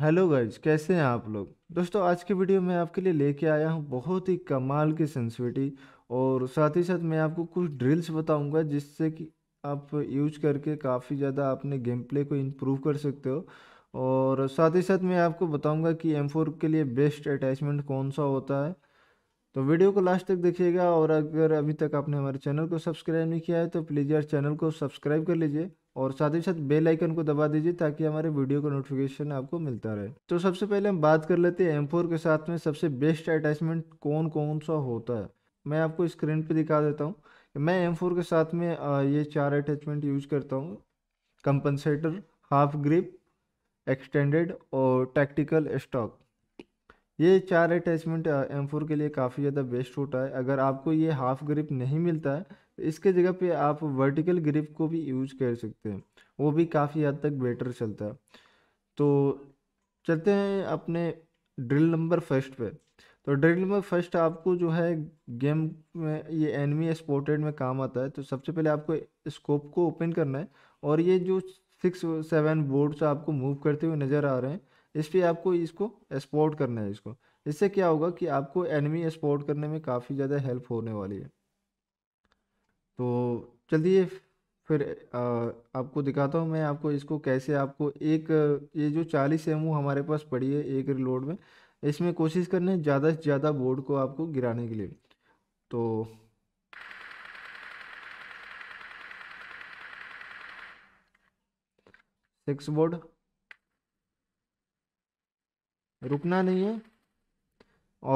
hello guys कैसे हैं आप लोग दोस्तों आज के वीडियो में आपके लिए लेके आया हूँ बहुत ही कमाल की सेंसिविटी और साथ ही साथ मैं आपको कुछ ड्रिल्स बताऊंगा जिससे कि आप यूज करके काफ़ी ज़्यादा अपने गेम प्ले को इम्प्रूव कर सकते हो और साथ ही साथ मैं आपको बताऊंगा कि एम के लिए बेस्ट अटैचमेंट कौन सा होता है तो वीडियो को लास्ट तक देखिएगा और अगर अभी तक आपने हमारे चैनल को सब्सक्राइब नहीं किया है तो प्लीज़ यार चैनल को सब्सक्राइब कर लीजिए और साथ ही साथ बेल आइकन को दबा दीजिए ताकि हमारे वीडियो का नोटिफिकेशन आपको मिलता रहे तो सबसे पहले हम बात कर लेते हैं एम के साथ में सबसे बेस्ट अटैचमेंट कौन कौन सा होता है मैं आपको स्क्रीन पर दिखा देता हूँ मैं एम के साथ में ये चार अटैचमेंट यूज करता हूँ कंपनसेटर हाफ ग्रिप एक्सटेंडेड और टैक्टिकल स्टॉक ये चार अटैचमेंट एम के लिए काफ़ी ज़्यादा बेस्ट होता है अगर आपको ये हाफ ग्रिप नहीं मिलता है इसके जगह पे आप वर्टिकल ग्रिप को भी यूज कर सकते हैं वो भी काफ़ी हद तक बेटर चलता है तो चलते हैं अपने ड्रिल नंबर फर्स्ट पे तो ड्रिल नंबर फर्स्ट आपको जो है गेम में ये एनमी एक्सपोर्टेड में काम आता है तो सबसे पहले आपको स्कोप को ओपन करना है और ये जो सिक्स सेवन बोर्ड्स आपको मूव करते हुए नज़र आ रहे हैं इस पर आपको इसको एक्सपोर्ट करना है इसको इससे क्या होगा कि आपको एनमी एक्सपोर्ट करने में काफ़ी ज़्यादा हेल्प होने वाली है तो चलिए फिर आ, आपको दिखाता हूँ मैं आपको इसको कैसे आपको एक ये जो चालीस एम हमारे पास पड़ी है एक लोड में इसमें कोशिश करने ज़्यादा से ज़्यादा बोर्ड को आपको गिराने के लिए तो सिक्स बोर्ड रुकना नहीं है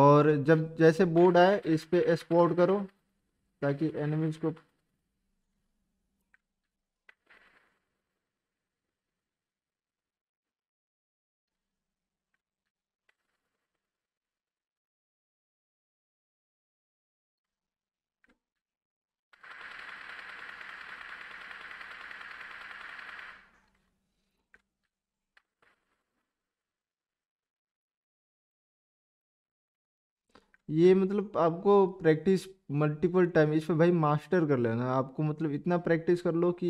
और जब जैसे बोर्ड आए इस पर एक्सपोर्ट करो ताकि एनिमीज को ये मतलब आपको प्रैक्टिस मल्टीपल टाइम इस पर भाई मास्टर कर लेना आपको मतलब इतना प्रैक्टिस कर लो कि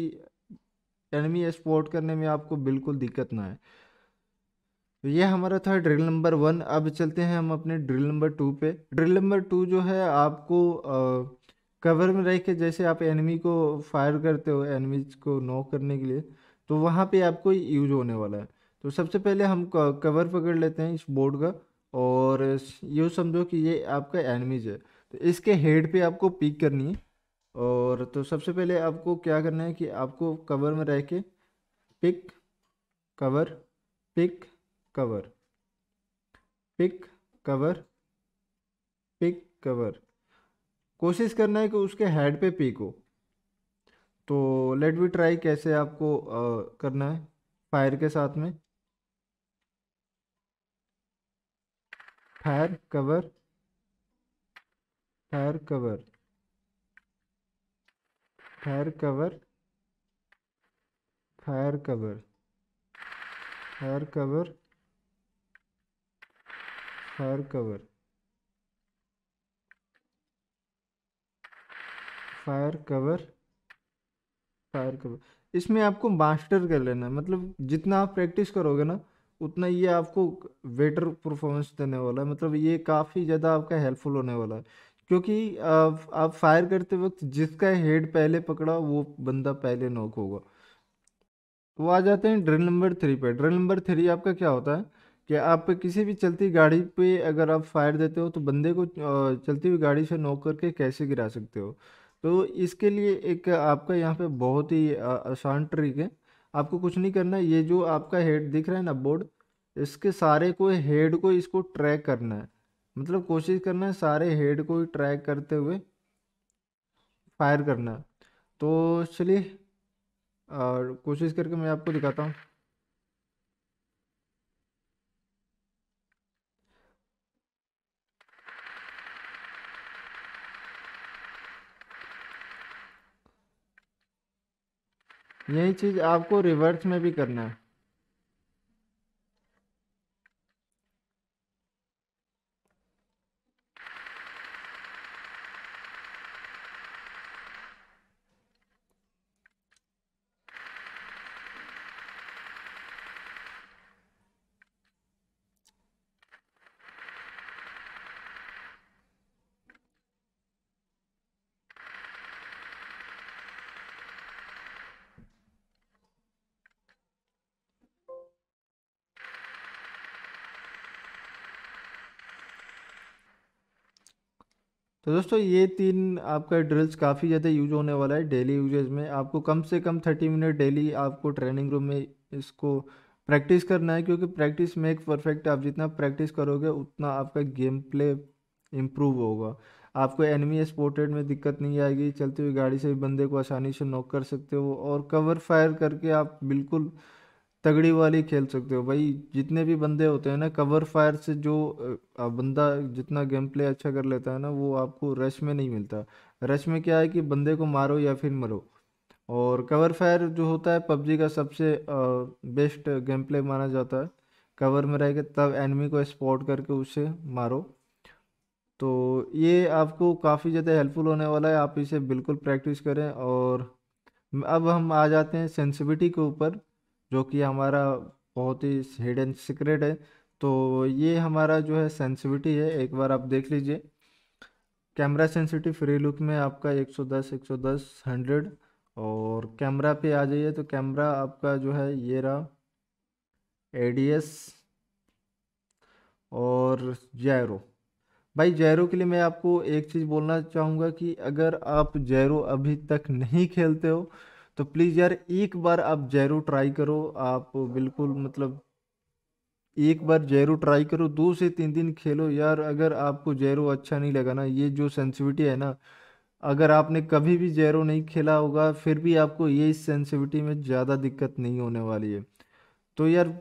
एनिमी स्पोर्ट करने में आपको बिल्कुल दिक्कत ना आए तो ये हमारा था ड्रिल नंबर वन अब चलते हैं हम अपने ड्रिल नंबर टू पे ड्रिल नंबर टू जो है आपको कवर में रह के जैसे आप एनिमी को फायर करते हो एनिमी को नॉक करने के लिए तो वहाँ पे आपको यूज होने वाला है तो सबसे पहले हम कवर पकड़ लेते हैं इस बोर्ड का और यूँ समझो कि ये आपका एनिमीज है तो इसके हेड पे आपको पिक करनी है और तो सबसे पहले आपको क्या करना है कि आपको कवर में रह के peek cover peek cover peek cover peek cover कोशिश करना है कि उसके हेड पे पिक हो तो लेट वी ट्राई कैसे आपको आ, करना है फायर के साथ में fire cover fire cover fire cover fire cover fire cover fire cover fire cover fire cover इसमें आपको मास्टर कर लेना मतलब जितना आप प्रैक्टिस करोगे ना उतना ये आपको बेटर परफॉर्मेंस देने वाला है मतलब ये काफ़ी ज़्यादा आपका हेल्पफुल होने वाला है क्योंकि आप, आप फायर करते वक्त जिसका हेड पहले पकड़ा वो बंदा पहले नॉक होगा तो आ जाते हैं ड्रिल नंबर थ्री पे ड्रिल नंबर थ्री आपका क्या होता है कि आप किसी भी चलती गाड़ी पे अगर आप फायर देते हो तो बंदे को चलती हुई गाड़ी से नॉक करके कैसे गिरा सकते हो तो इसके लिए एक आपका यहाँ पे बहुत ही आसान ट्रिक है आपको कुछ नहीं करना है ये जो आपका हेड दिख रहा है ना बोर्ड इसके सारे को हेड को इसको ट्रैक करना है मतलब कोशिश करना है सारे हेड को ट्रैक करते हुए फायर करना है तो चलिए और कोशिश करके मैं आपको दिखाता हूँ यही चीज़ आपको रिवर्स में भी करना है तो दोस्तों ये तीन आपका ड्रिल्स काफ़ी ज़्यादा यूज होने वाला है डेली यूजेज में आपको कम से कम थर्टी मिनट डेली आपको ट्रेनिंग रूम में इसको प्रैक्टिस करना है क्योंकि प्रैक्टिस मेक परफेक्ट आप जितना प्रैक्टिस करोगे उतना आपका गेम प्ले इम्प्रूव होगा आपको एनिमी स्पोर्टेड में दिक्कत नहीं आएगी चलती हुई गाड़ी से भी बंदे को आसानी से नॉक कर सकते हो और कवर फायर करके आप बिल्कुल तगड़ी वाली खेल सकते हो भाई जितने भी बंदे होते हैं ना कवर फायर से जो बंदा जितना गेम प्ले अच्छा कर लेता है ना वो आपको रश में नहीं मिलता रश में क्या है कि बंदे को मारो या फिर मरो और कवर फायर जो होता है पबजी का सबसे बेस्ट गेम प्ले माना जाता है कवर में रह के तब एनिमी को स्पॉट करके उसे मारो तो ये आपको काफ़ी ज़्यादा हेल्पफुल होने वाला है आप इसे बिल्कुल प्रैक्टिस करें और अब हम आ जाते हैं सेंसिविटी के ऊपर जो कि हमारा बहुत ही हिडन सीक्रेट है तो ये हमारा जो है सेंसिविटी है एक बार आप देख लीजिए कैमरा सेंसिटिव फ्री लुक में आपका 110 110 100 और कैमरा पे आ जाइए तो कैमरा आपका जो है ये रहा एडीएस और जैरो भाई जैरो के लिए मैं आपको एक चीज़ बोलना चाहूँगा कि अगर आप जैरो अभी तक नहीं खेलते हो तो प्लीज़ यार एक बार आप जैरो ट्राई करो आप बिल्कुल मतलब एक बार जैरो ट्राई करो दो से तीन दिन खेलो यार अगर आपको जैरो अच्छा नहीं लगा ना ये जो सेंसिविटी है ना अगर आपने कभी भी जैरो नहीं खेला होगा फिर भी आपको ये इस सेंसिविटी में ज़्यादा दिक्कत नहीं होने वाली है तो यार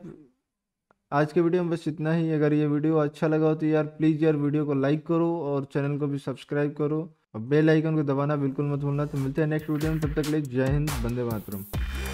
आज के वीडियो में बस इतना ही अगर ये वीडियो अच्छा लगा हो तो यार प्लीज़ यार वीडियो को लाइक करो और चैनल को भी सब्सक्राइब करो और बेल आइकन को दबाना बिल्कुल मत भूलना तो मिलते हैं नेक्स्ट वीडियो में तब तक ले जय हिंद बंदे मातरम